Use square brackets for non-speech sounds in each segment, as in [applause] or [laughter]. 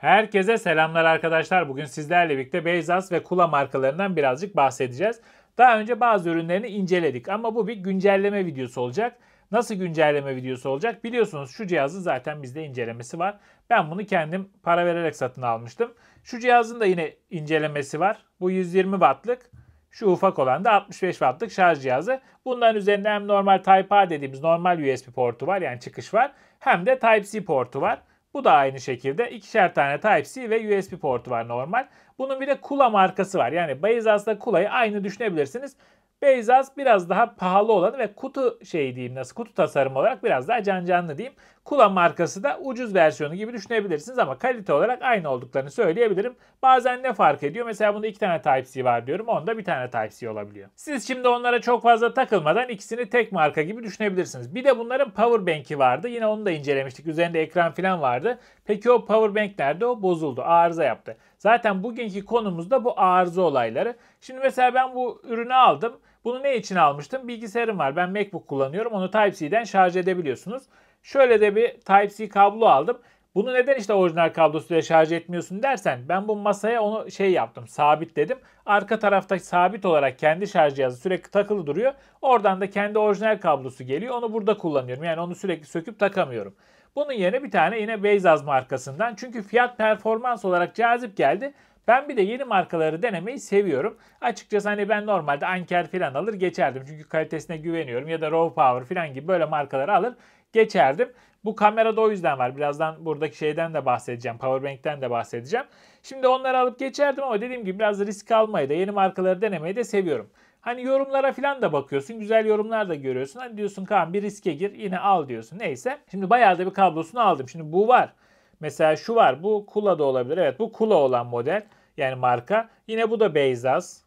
Herkese selamlar arkadaşlar. Bugün sizlerle birlikte Beyzas ve Kula markalarından birazcık bahsedeceğiz. Daha önce bazı ürünlerini inceledik ama bu bir güncelleme videosu olacak. Nasıl güncelleme videosu olacak? Biliyorsunuz şu cihazın zaten bizde incelemesi var. Ben bunu kendim para vererek satın almıştım. Şu cihazın da yine incelemesi var. Bu 120 wattlık. Şu ufak olan da 65 wattlık şarj cihazı. Bunların üzerinde hem normal Type-A dediğimiz normal USB portu var yani çıkış var. Hem de Type-C portu var. Bu da aynı şekilde ikişer tane Type-C ve USB portu var normal. Bunun bir de Kula markası var. Yani Bayezas'la Kula'yı aynı düşünebilirsiniz. Beyzaz biraz daha pahalı olanı ve kutu şey diyeyim nasıl kutu tasarımı olarak biraz daha can canlı diyeyim. Kula markası da ucuz versiyonu gibi düşünebilirsiniz ama kalite olarak aynı olduklarını söyleyebilirim. Bazen ne fark ediyor? Mesela bunda iki tane Type-C var diyorum. Onda bir tane Type-C olabiliyor. Siz şimdi onlara çok fazla takılmadan ikisini tek marka gibi düşünebilirsiniz. Bir de bunların power bank'i vardı. Yine onu da incelemiştik. Üzerinde ekran falan vardı. Peki o power bank nerede? O bozuldu. Arıza yaptı. Zaten bugünkü konumuz da bu arıza olayları. Şimdi mesela ben bu ürünü aldım. Bunu ne için almıştım? Bilgisayarım var. Ben MacBook kullanıyorum. Onu Type-C'den şarj edebiliyorsunuz. Şöyle de bir Type-C kablo aldım. Bunu neden işte orijinal kablosuyla şarj etmiyorsun dersen ben bu masaya onu şey yaptım sabit dedim. Arka tarafta sabit olarak kendi şarj cihazı sürekli takılı duruyor. Oradan da kendi orijinal kablosu geliyor. Onu burada kullanıyorum. Yani onu sürekli söküp takamıyorum. Bunun yerine bir tane yine Beyzaz markasından. Çünkü fiyat performans olarak cazip geldi. Ben bir de yeni markaları denemeyi seviyorum. Açıkçası hani ben normalde Anker falan alır geçerdim. Çünkü kalitesine güveniyorum. Ya da Raw Power falan gibi böyle markaları alır geçerdim. Bu kamerada o yüzden var. Birazdan buradaki şeyden de bahsedeceğim. Powerbank'ten de bahsedeceğim. Şimdi onları alıp geçerdim ama dediğim gibi biraz risk almayı da yeni markaları denemeyi de seviyorum. Hani yorumlara falan da bakıyorsun. Güzel yorumlar da görüyorsun. Hani diyorsun Kaan bir riske gir yine al diyorsun. Neyse. Şimdi bayağı da bir kablosunu aldım. Şimdi bu var. Mesela şu var. Bu Kula da olabilir. Evet bu Kula olan model. Yani marka. Yine bu da Beyzaz.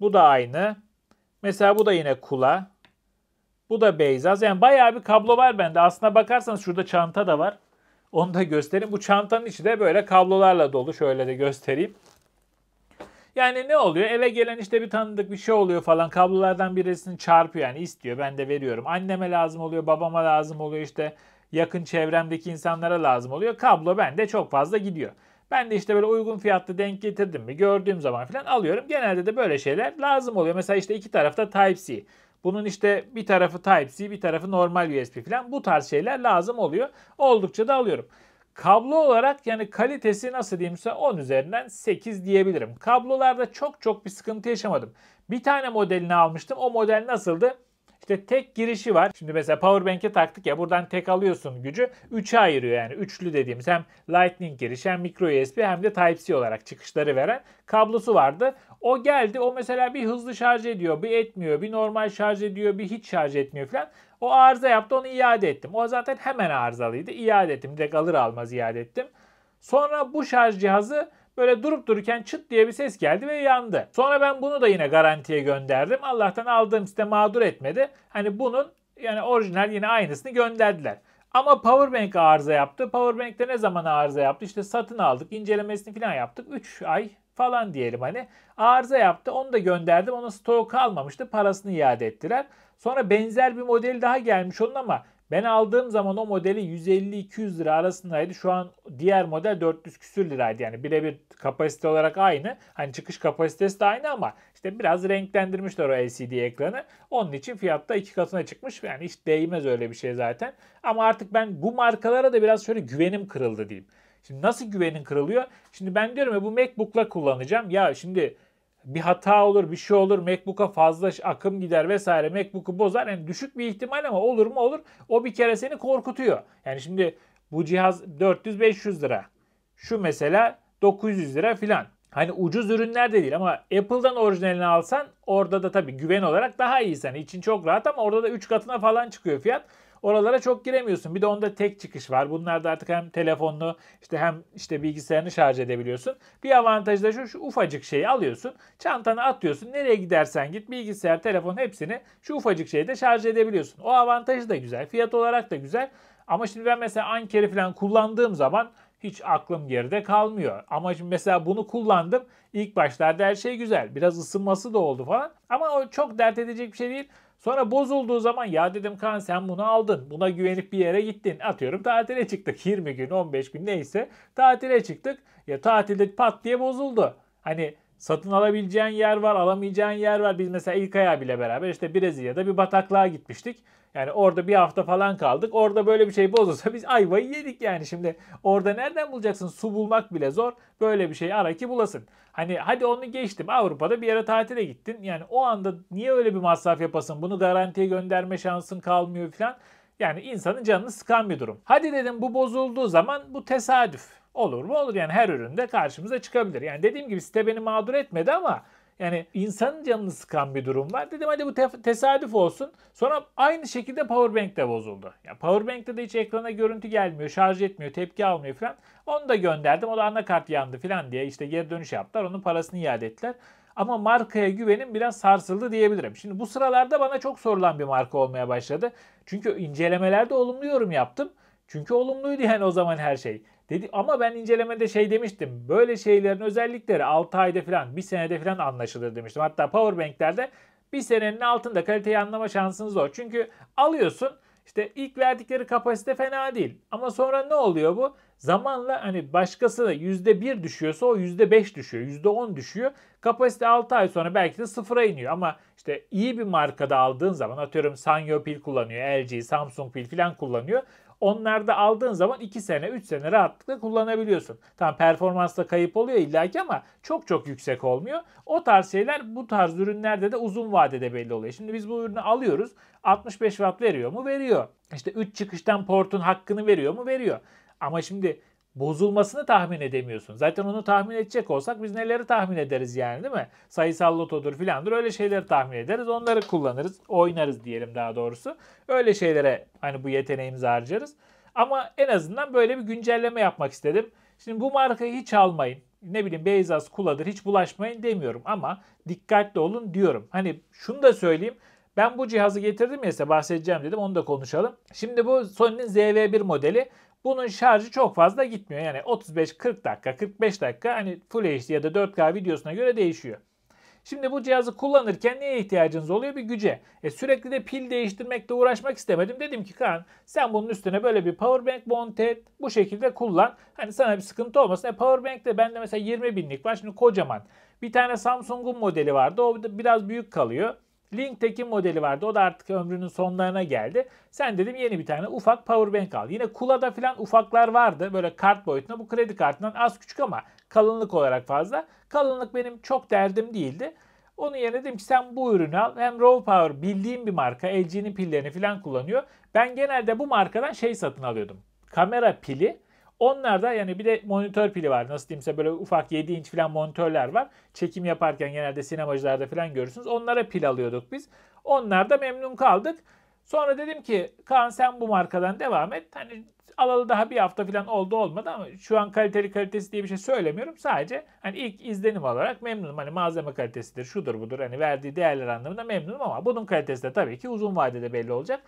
Bu da aynı. Mesela bu da yine Kula. Bu da Beyzaz. Yani bayağı bir kablo var bende. Aslına bakarsanız şurada çanta da var. Onu da göstereyim. Bu çantanın içi de böyle kablolarla dolu. Şöyle de göstereyim. Yani ne oluyor? Eve gelen işte bir tanıdık bir şey oluyor falan. Kablolardan birisini çarpıyor yani istiyor. Ben de veriyorum. Anneme lazım oluyor, babama lazım oluyor işte yakın çevremdeki insanlara lazım oluyor. Kablo bende çok fazla gidiyor. Ben de işte böyle uygun fiyatlı denk getirdim mi gördüğüm zaman falan alıyorum. Genelde de böyle şeyler lazım oluyor. Mesela işte iki tarafta Type-C. Bunun işte bir tarafı Type-C bir tarafı normal USB falan bu tarz şeyler lazım oluyor. Oldukça da alıyorum. Kablo olarak yani kalitesi nasıl diyeyimse 10 üzerinden 8 diyebilirim. Kablolarda çok çok bir sıkıntı yaşamadım. Bir tane modelini almıştım. O model nasıldı? İşte tek girişi var. Şimdi mesela powerbank'e taktık ya buradan tek alıyorsun gücü. 3'e ayırıyor yani. Üçlü dediğimiz hem lightning girişi hem micro USB hem de Type-C olarak çıkışları veren kablosu vardı. O geldi o mesela bir hızlı şarj ediyor bir etmiyor bir normal şarj ediyor bir hiç şarj etmiyor falan. O arıza yaptı onu iade ettim. O zaten hemen arızalıydı. iade ettim. Direkt alır almaz iade ettim. Sonra bu şarj cihazı Böyle durup dururken çıt diye bir ses geldi ve yandı. Sonra ben bunu da yine garantiye gönderdim. Allah'tan aldığım site mağdur etmedi. Hani bunun yani orijinal yine aynısını gönderdiler. Ama Powerbank arıza yaptı. Powerbank de ne zaman arıza yaptı? İşte satın aldık, incelemesini falan yaptık. 3 ay falan diyelim hani. Arıza yaptı. Onu da gönderdim. Onun stoğu kalmamıştı. Parasını iade ettiler. Sonra benzer bir model daha gelmiş onun ama ben aldığım zaman o modeli 150-200 lira arasındaydı. Şu an diğer model 400 küsür liraydı. Yani birebir kapasite olarak aynı. Hani çıkış kapasitesi de aynı ama işte biraz renklendirmişler o LCD ekranı. Onun için fiyat da iki katına çıkmış. Yani hiç değmez öyle bir şey zaten. Ama artık ben bu markalara da biraz şöyle güvenim kırıldı diyeyim. Şimdi nasıl güvenin kırılıyor? Şimdi ben diyorum ya bu MacBook'la kullanacağım. Ya şimdi bir hata olur, bir şey olur. MacBook'a fazla akım gider vesaire. MacBook'u bozar. Yani düşük bir ihtimal ama olur mu olur. O bir kere seni korkutuyor. Yani şimdi bu cihaz 400-500 lira. Şu mesela 900 lira filan. Hani ucuz ürünler de değil ama Apple'dan orijinalini alsan orada da tabii güven olarak daha iyi sen. Yani için çok rahat ama orada da 3 katına falan çıkıyor fiyat. Oralara çok giremiyorsun. Bir de onda tek çıkış var. Bunlarda artık hem telefonunu işte hem işte bilgisayarını şarj edebiliyorsun. Bir avantajı da şu, şu ufacık şeyi alıyorsun. Çantana atıyorsun. Nereye gidersen git bilgisayar, telefon hepsini şu ufacık şeyde şarj edebiliyorsun. O avantajı da güzel. Fiyat olarak da güzel. Ama şimdi ben mesela Anker'i falan kullandığım zaman hiç aklım geride kalmıyor. Ama şimdi mesela bunu kullandım. İlk başlarda her şey güzel. Biraz ısınması da oldu falan. Ama o çok dert edecek bir şey değil. Sonra bozulduğu zaman ya dedim Kaan sen bunu aldın. Buna güvenip bir yere gittin. Atıyorum tatile çıktık. 20 gün 15 gün neyse tatile çıktık. Ya tatilde pat diye bozuldu. Hani Satın alabileceğin yer var, alamayacağın yer var. Biz mesela ilk ayağı bile beraber işte Brezilya'da bir bataklığa gitmiştik. Yani orada bir hafta falan kaldık. Orada böyle bir şey bozulsa biz ayvayı yedik yani. Şimdi orada nereden bulacaksın? Su bulmak bile zor. Böyle bir şey ara ki bulasın. Hani hadi onu geçtim. Avrupa'da bir yere tatile gittin. Yani o anda niye öyle bir masraf yapasın? Bunu garantiye gönderme şansın kalmıyor falan. Yani insanın canını sıkan bir durum. Hadi dedim bu bozulduğu zaman bu tesadüf. Olur mu? Olur yani her üründe karşımıza çıkabilir. Yani dediğim gibi site beni mağdur etmedi ama yani insanın canını sıkan bir durum var. Dedim hadi bu tesadüf olsun. Sonra aynı şekilde Powerbank de bozuldu. Ya yani Powerbank'te de hiç ekrana görüntü gelmiyor, şarj etmiyor, tepki almıyor falan. Onu da gönderdim. O da anakart yandı falan diye işte geri dönüş yaptılar. Onun parasını iade ettiler. Ama markaya güvenim biraz sarsıldı diyebilirim. Şimdi bu sıralarda bana çok sorulan bir marka olmaya başladı. Çünkü incelemelerde olumlu yorum yaptım. Çünkü olumluydu yani o zaman her şey. Dedi ama ben incelemede şey demiştim. Böyle şeylerin özellikleri 6 ayda falan, 1 senede falan anlaşılır demiştim. Hatta power banklerde bir senenin altında kaliteyi anlama şansınız zor. Çünkü alıyorsun işte ilk verdikleri kapasite fena değil. Ama sonra ne oluyor bu? Zamanla hani başkası da %1 düşüyorsa o %5 düşüyor, %10 düşüyor. Kapasite 6 ay sonra belki de sıfıra iniyor. Ama işte iyi bir markada aldığın zaman atıyorum Sanyo pil kullanıyor, LG, Samsung pil falan kullanıyor. Onlarda aldığın zaman 2 sene 3 sene rahatlıkla kullanabiliyorsun. Tamam performansta kayıp oluyor illaki ama çok çok yüksek olmuyor. O tarz şeyler bu tarz ürünlerde de uzun vadede belli oluyor. Şimdi biz bu ürünü alıyoruz. 65 watt veriyor mu? Veriyor. İşte 3 çıkıştan portun hakkını veriyor mu? Veriyor. Ama şimdi bozulmasını tahmin edemiyorsun. Zaten onu tahmin edecek olsak biz neleri tahmin ederiz yani değil mi? Sayısal lotodur filandır öyle şeyleri tahmin ederiz. Onları kullanırız, oynarız diyelim daha doğrusu. Öyle şeylere hani bu yeteneğimizi harcarız. Ama en azından böyle bir güncelleme yapmak istedim. Şimdi bu markayı hiç almayın. Ne bileyim Beyzas Kula'dır hiç bulaşmayın demiyorum ama dikkatli olun diyorum. Hani şunu da söyleyeyim. Ben bu cihazı getirdim ya size bahsedeceğim dedim onu da konuşalım. Şimdi bu Sony'nin ZV1 modeli bunun şarjı çok fazla gitmiyor. Yani 35-40 dakika, 45 dakika hani Full HD ya da 4K videosuna göre değişiyor. Şimdi bu cihazı kullanırken neye ihtiyacınız oluyor? Bir güce. E sürekli de pil değiştirmekle uğraşmak istemedim. Dedim ki Kaan sen bunun üstüne böyle bir powerbank monte et. Bu şekilde kullan. Hani sana bir sıkıntı olmasın. E powerbank de bende mesela 20 binlik var. Şimdi kocaman. Bir tane Samsung'un modeli vardı. O biraz büyük kalıyor. Linkteki modeli vardı. O da artık ömrünün sonlarına geldi. Sen dedim yeni bir tane ufak PowerBank al. Yine Kula'da filan ufaklar vardı. Böyle kart boyutunda. Bu kredi kartından az küçük ama kalınlık olarak fazla. Kalınlık benim çok derdim değildi. Onun yerine dedim ki sen bu ürünü al. Hem Raw Power bildiğim bir marka. LG'nin pillerini filan kullanıyor. Ben genelde bu markadan şey satın alıyordum. Kamera pili onlar da yani bir de monitör pili var. Nasıl diyeyimse böyle ufak 7 inç falan monitörler var. Çekim yaparken genelde sinemacılarda falan görürsünüz. Onlara pil alıyorduk biz. Onlar da memnun kaldık. Sonra dedim ki Kaan sen bu markadan devam et. Hani alalı daha bir hafta falan oldu olmadı ama şu an kaliteli kalitesi diye bir şey söylemiyorum. Sadece hani ilk izlenim olarak memnunum. Hani malzeme kalitesidir, şudur budur. Hani verdiği değerler anlamında memnunum ama bunun kalitesi de tabii ki uzun vadede belli olacak.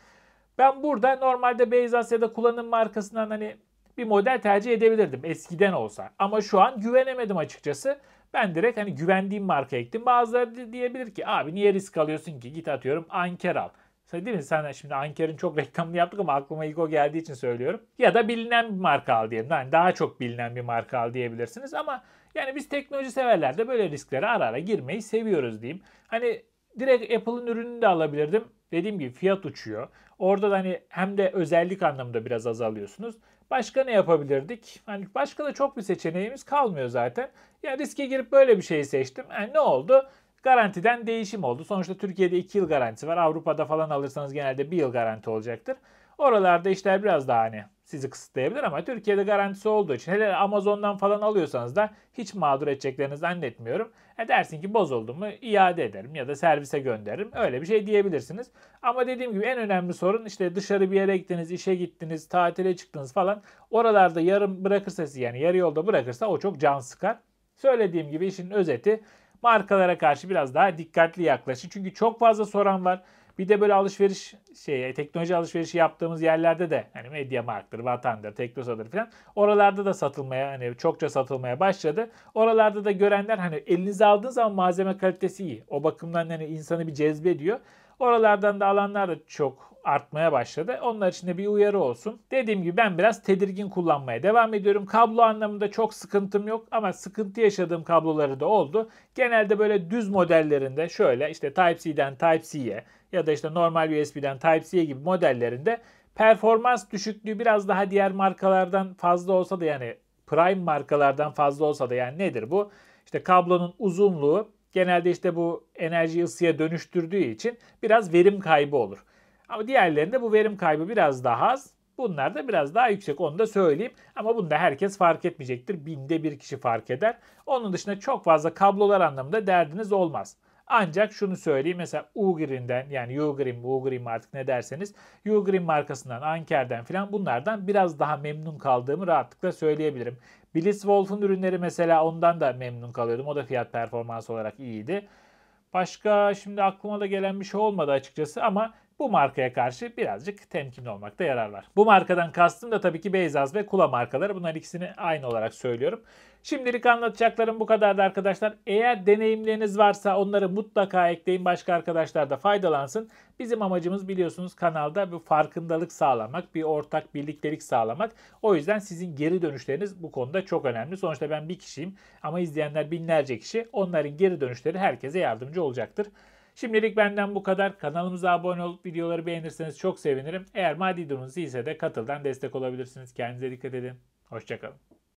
Ben burada normalde Beyaz Asya'da kullanım markasından hani bir model tercih edebilirdim eskiden olsa. Ama şu an güvenemedim açıkçası. Ben direkt hani güvendiğim marka ektim. Bazıları diyebilir ki abi niye risk alıyorsun ki git atıyorum Anker al. Değil mi? Sen şimdi Anker'in çok [laughs] reklamını yaptık ama aklıma ilk o geldiği için söylüyorum. Ya da bilinen bir marka al diyelim. Yani daha çok bilinen bir marka al diyebilirsiniz ama yani biz teknoloji severler de böyle risklere ara ara girmeyi seviyoruz diyeyim. Hani direkt Apple'ın ürününü de alabilirdim. Dediğim gibi fiyat uçuyor. Orada da hani hem de özellik anlamında biraz azalıyorsunuz. Başka ne yapabilirdik? Hani başka da çok bir seçeneğimiz kalmıyor zaten. Yani riske girip böyle bir şeyi seçtim. Yani e, ne oldu? Garantiden değişim oldu. Sonuçta Türkiye'de 2 yıl garanti var. Avrupa'da falan alırsanız genelde 1 yıl garanti olacaktır. Oralarda işler biraz daha hani sizi kısıtlayabilir ama Türkiye'de garantisi olduğu için hele Amazon'dan falan alıyorsanız da hiç mağdur edeceklerini zannetmiyorum. E dersin ki bozuldu mu iade ederim ya da servise gönderirim. Öyle bir şey diyebilirsiniz. Ama dediğim gibi en önemli sorun işte dışarı bir yere gittiniz, işe gittiniz, tatile çıktınız falan. Oralarda yarım bırakırsa yani yarı yolda bırakırsa o çok can sıkar. Söylediğim gibi işin özeti markalara karşı biraz daha dikkatli yaklaşın. Çünkü çok fazla soran var. Bir de böyle alışveriş şey, teknoloji alışverişi yaptığımız yerlerde de hani Media Marktır, Vatandır, Teknosa'dır falan oralarda da satılmaya hani çokça satılmaya başladı. Oralarda da görenler hani elinize aldığınız zaman malzeme kalitesi iyi. O bakımdan hani insanı bir cezbediyor. Oralardan da alanlar da çok artmaya başladı. Onlar için de bir uyarı olsun. Dediğim gibi ben biraz tedirgin kullanmaya devam ediyorum. Kablo anlamında çok sıkıntım yok ama sıkıntı yaşadığım kabloları da oldu. Genelde böyle düz modellerinde şöyle işte Type-C'den Type-C'ye ya da işte normal USB'den Type-C'ye gibi modellerinde performans düşüklüğü biraz daha diğer markalardan fazla olsa da yani prime markalardan fazla olsa da yani nedir bu? İşte kablonun uzunluğu Genelde işte bu enerji ısıya dönüştürdüğü için biraz verim kaybı olur. Ama diğerlerinde bu verim kaybı biraz daha az. Bunlar da biraz daha yüksek onu da söyleyeyim. Ama bunu da herkes fark etmeyecektir. Binde bir kişi fark eder. Onun dışında çok fazla kablolar anlamında derdiniz olmaz. Ancak şunu söyleyeyim mesela Ugreen'den yani Ugreen, Ugreen artık ne derseniz Ugreen markasından, Anker'den filan bunlardan biraz daha memnun kaldığımı rahatlıkla söyleyebilirim. Bliss Wolf'un ürünleri mesela ondan da memnun kalıyordum. O da fiyat performans olarak iyiydi. Başka şimdi aklıma da gelen bir şey olmadı açıkçası ama bu markaya karşı birazcık temkinli olmakta yarar var. Bu markadan kastım da tabii ki Beyzaz ve Kula markaları. Bunlar ikisini aynı olarak söylüyorum. Şimdilik anlatacaklarım bu kadardı arkadaşlar. Eğer deneyimleriniz varsa onları mutlaka ekleyin. Başka arkadaşlar da faydalansın. Bizim amacımız biliyorsunuz kanalda bir farkındalık sağlamak, bir ortak birliktelik sağlamak. O yüzden sizin geri dönüşleriniz bu konuda çok önemli. Sonuçta ben bir kişiyim ama izleyenler binlerce kişi. Onların geri dönüşleri herkese yardımcı olacaktır. Şimdilik benden bu kadar. Kanalımıza abone olup videoları beğenirseniz çok sevinirim. Eğer maddi durumunuz iyiyse de katıldan destek olabilirsiniz. Kendinize dikkat edin. Hoşçakalın.